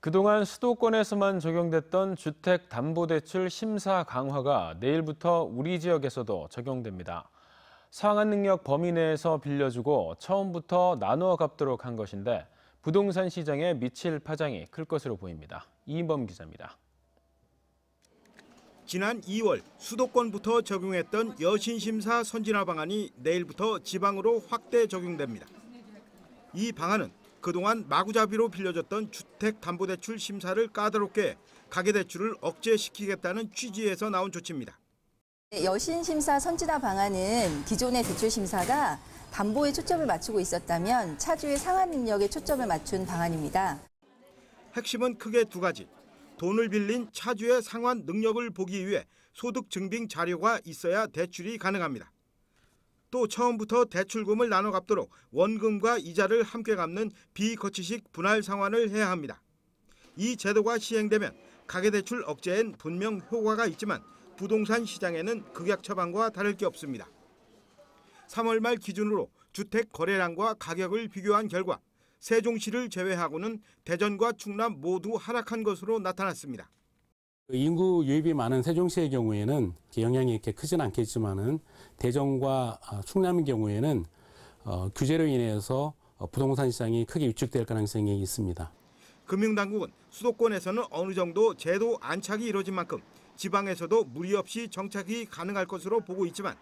그동안 수도권에서만 적용됐던 주택담보대출 심사 강화가 내일부터 우리 지역에서도 적용됩니다. 상한 능력 범위 내에서 빌려주고 처음부터 나누어 갚도록 한 것인데 부동산 시장에 미칠 파장이 클 것으로 보입니다. 이인범 기자입니다. 지난 2월 수도권부터 적용했던 여신심사 선진화 방안이 내일부터 지방으로 확대 적용됩니다. 이 방안은 그동안 마구잡이로 빌려줬던 주택담보대출 심사를 까다롭게 가계대출을 억제시키겠다는 취지에서 나온 조치입니다. 네, 여신심사 선진화 방안은 기존의 대출심사가 담보에 초점을 맞추고 있었다면 차주의 상환 능력에 초점을 맞춘 방안입니다. 핵심은 크게 두 가지. 돈을 빌린 차주의 상환 능력을 보기 위해 소득 증빙 자료가 있어야 대출이 가능합니다. 또 처음부터 대출금을 나눠 갚도록 원금과 이자를 함께 갚는 비거치식 분할 상환을 해야 합니다. 이 제도가 시행되면 가계대출 억제엔 분명 효과가 있지만 부동산 시장에는 극약 처방과 다를 게 없습니다. 3월 말 기준으로 주택 거래량과 가격을 비교한 결과 세종시를 제외하고는 대전과 충남 모두 하락한 것으로 나타났습니다. 그 인구 유입이 많은 세종시의 경우에는 영향이 이렇게 크진 않겠지만은 대전과 아, 충남의 경우에는 어, 규제로 인해서 어, 부동산 시장이 크게 위축될 가능성이 있습니다. 금융당국은 수도권에서는 어느 정도 제도 안착이 이루어진 만큼 지방에서도 무리 없이 정착이 가능할 것으로 보고 있지만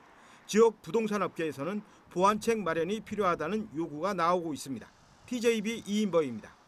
지역 부동산 업계에서는 보완책 마련이 필요하다는 요구가 나오고 있습니다. TJB 이인버입니다.